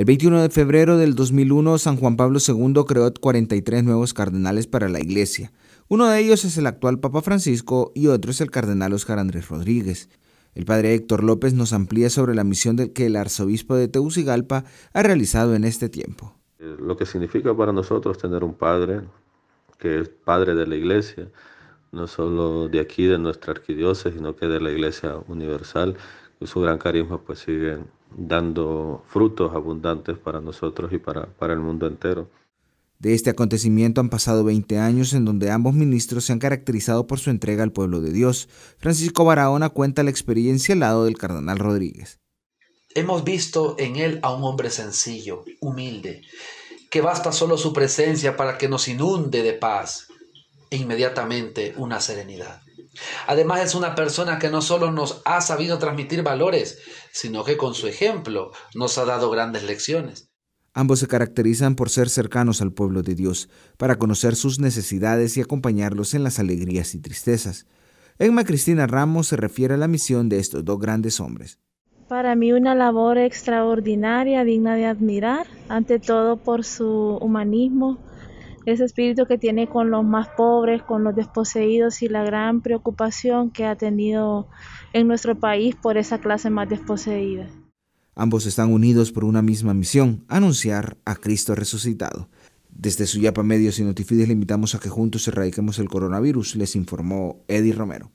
El 21 de febrero del 2001, San Juan Pablo II creó 43 nuevos cardenales para la Iglesia. Uno de ellos es el actual Papa Francisco y otro es el cardenal Óscar Andrés Rodríguez. El padre Héctor López nos amplía sobre la misión que el arzobispo de Tegucigalpa ha realizado en este tiempo. Eh, lo que significa para nosotros tener un padre que es padre de la Iglesia, no solo de aquí, de nuestra arquidiócesis, sino que de la Iglesia universal, y su gran carisma pues en dando frutos abundantes para nosotros y para, el mundo entero. De este acontecimiento han pasado 20 años en donde ambos ministros se han caracterizado por su entrega al pueblo de Dios. Francisco Barahona cuenta la experiencia al lado del cardenal Rodríguez. Hemos visto en él a un hombre sencillo, humilde, que basta solo su presencia para que nos inunde de paz e inmediatamente una serenidad. Además es una persona que no solo nos ha sabido transmitir valores, sino que con su ejemplo nos ha dado grandes lecciones. Ambos se caracterizan por ser cercanos al pueblo de Dios, para conocer sus necesidades y acompañarlos en las alegrías y tristezas. Emma Cristina Ramos se refiere a la misión de estos dos grandes hombres. Para mí una labor extraordinaria, digna de admirar, ante todo por su humanismo, ese espíritu que tiene con los más pobres, con los desposeídos y la gran preocupación que ha tenido en nuestro país por esa clase más desposeída. Ambos están unidos por una misma misión, anunciar a Cristo resucitado. Desde Suyapa Medios y Notifides le invitamos a que juntos erradiquemos el coronavirus, les informó Eddie Romero.